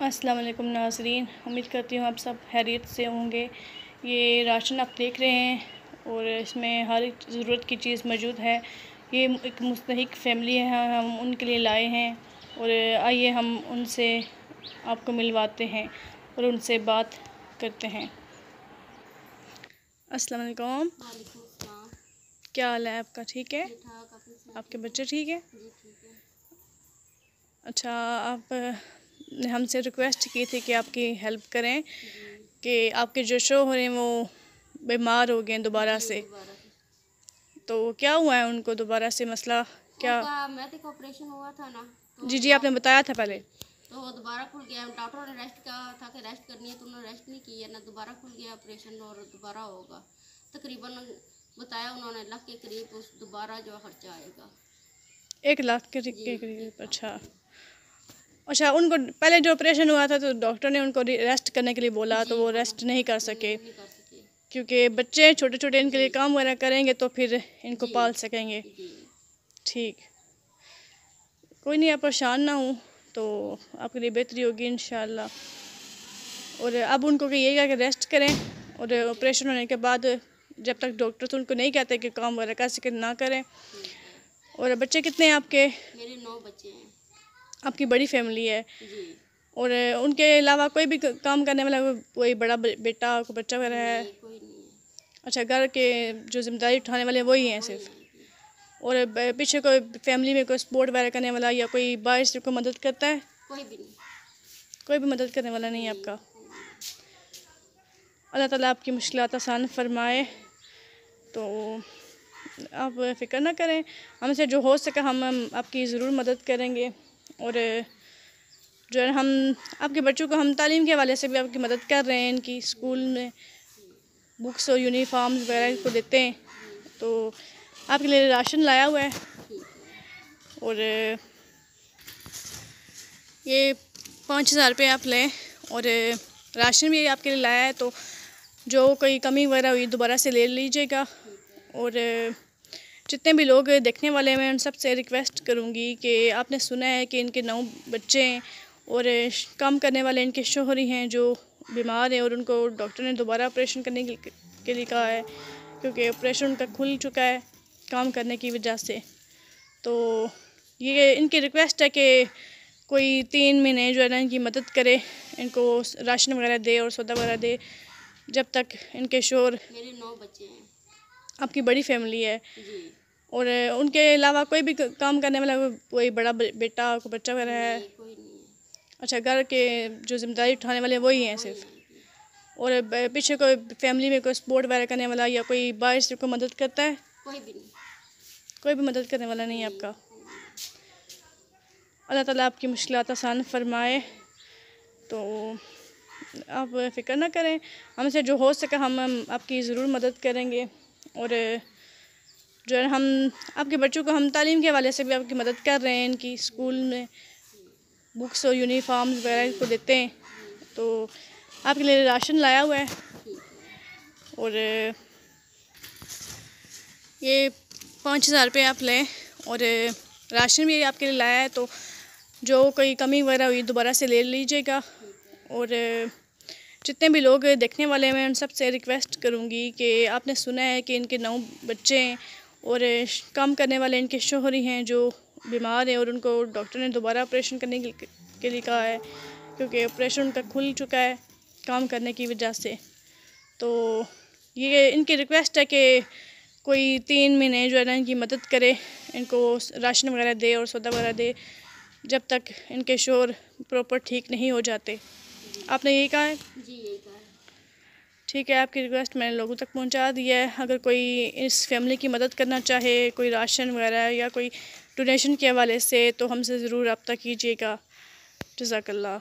वालेकुम नाजरीन उम्मीद करती हूँ आप सब हैरियत से होंगे ये राशन आप देख रहे हैं और इसमें हर एक ज़रूरत की चीज़ मौजूद है ये एक मुस्तक फैमिली है हाँ, हम उनके लिए लाए हैं और आइए हम उनसे आपको मिलवाते हैं और उनसे बात करते हैं अस्सलाम वालेकुम क्या हाल है आपका ठीक है आपके बच्चे ठीक है अच्छा आप ने हमसे रिक्वेस्ट की थी कि आपकी हेल्प करें कि आपके जो शो हो रहे हैं वो बीमार हो गए दोबारा से तो क्या हुआ है उनको दोबारा से मसला क्या ऑपरेशन हुआ था ना तो जी जी आपने बताया था पहले तो वो दोबारा खुल गया डॉक्टर ने रेस्ट कहा था कि रेस्ट करनी है तो उन्होंने रेस्ट नहीं किया ना दोबारा खुल गया ऑपरेशन और दोबारा होगा तकरीबन बताया उन्होंने लाख के करीब उस दोबारा जो खर्चा आएगा एक लाख के करीब अच्छा अच्छा उनको पहले जो ऑपरेशन हुआ था तो डॉक्टर ने उनको रेस्ट करने के लिए बोला तो वो रेस्ट नहीं कर सके क्योंकि बच्चे छोटे छोटे इनके लिए काम वगैरह करेंगे तो फिर इनको पाल सकेंगे ठीक कोई नहीं आप परेशान ना हूँ तो आपके लिए बेहतरी होगी इन और अब उनको कहिएगा कि रेस्ट करें और ऑपरेशन होने के बाद जब तक डॉक्टर तो उनको नहीं कहते कि काम वगैरह कर सके ना करें और बच्चे कितने हैं आपके मेरे नौ बच्चे हैं आपकी बड़ी फैमिली है और उनके अलावा कोई भी काम करने वाला कोई बड़ा बेटा कोई बच्चा वगैरह है अच्छा घर के जो जिम्मेदारी उठाने वाले वही हैं सिर्फ और पीछे कोई फैमिली में कोई सपोर्ट वगैरह करने वाला या कोई बाहर से कोई मदद करता है कोई भी नहीं कोई भी मदद करने वाला नहीं है आपका अल्लाह ताला आपकी मुश्किल आसान फरमाए तो आप फिक्र ना करें हमसे जो हो सके हम आपकी ज़रूर मदद करेंगे और जो है हम आपके बच्चों को हम तालीम के हवाले से भी आपकी मदद कर रहे हैं इनकी स्कूल में बुक्स और यूनिफॉर्म्स वगैरह को देते हैं तो आपके लिए राशन लाया हुआ है और ये पाँच हज़ार रुपये आप लें और राशन भी आपके लिए लाया है तो जो कोई कमी वगैरह हुई दोबारा से ले लीजिएगा और जितने भी लोग देखने वाले हैं मैं उन सबसे रिक्वेस्ट करूँगी कि आपने सुना है कि इनके नौ बच्चे हैं और काम करने वाले इनके शोहर हैं जो बीमार हैं और उनको डॉक्टर ने दोबारा ऑपरेशन करने के लिए कहा है क्योंकि ऑपरेशन उनका खुल चुका है काम करने की वजह से तो ये इनकी रिक्वेस्ट है कि कोई तीन महीने जो है ना इनकी मदद करे इनको राशन वगैरह दे और सौदा वगैरह दे जब तक इनके शोर मेरे नौ बच्चे हैं आपकी बड़ी फैमिली है और उनके अलावा कोई भी काम करने वाला कोई बड़ा बेटा कोई बच्चा वगैरह है अच्छा घर के जो जिम्मेदारी उठाने वाले वही हैं सिर्फ और पीछे कोई फैमिली में कोई सपोर्ट वगैरह करने वाला या कोई बाहर से कोई मदद करता है कोई भी नहीं कोई भी मदद करने वाला नहीं है आपका अल्लाह ताला आपकी मुश्किल आसान फरमाए तो आप फिक्र ना करें हमसे जो हो सके हम आपकी ज़रूर मदद करेंगे और जो है हम आपके बच्चों को हम तालीम के हवाले से भी आपकी मदद कर रहे हैं इनकी स्कूल में बुक्स और यूनिफॉर्म्स वगैरह इनको देते हैं तो आपके लिए राशन लाया हुआ है और ये पाँच हज़ार रुपये आप लें और राशन भी आपके लिए लाया है तो जो कोई कमी वगैरह हुई दोबारा से ले लीजिएगा और जितने भी लोग देखने वाले हैं मैं उन सब से रिक्वेस्ट करूँगी कि आपने सुना है कि इनके नौ बच्चे हैं और काम करने वाले इनके शोहरी हैं जो बीमार हैं और उनको डॉक्टर ने दोबारा ऑपरेशन करने के लिए कहा है क्योंकि ऑपरेशन उनका खुल चुका है काम करने की वजह से तो ये इनकी रिक्वेस्ट है कि कोई तीन महीने जो है ना इनकी मदद करे इनको राशन वगैरह दे और सौदा वगैरह दे जब तक इनके शोर प्रॉपर ठीक नहीं हो जाते आपने यही कहा है ठीक है आपकी रिक्वेस्ट मैंने लोगों तक पहुंचा दी है अगर कोई इस फैमिली की मदद करना चाहे कोई राशन वगैरह या कोई डोनेशन के हवाले से तो हमसे ज़रूर रबता कीजिएगा जजाकल्ला